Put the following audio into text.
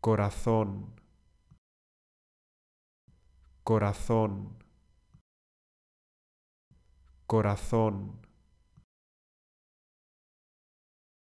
corazón, corazón, corazón.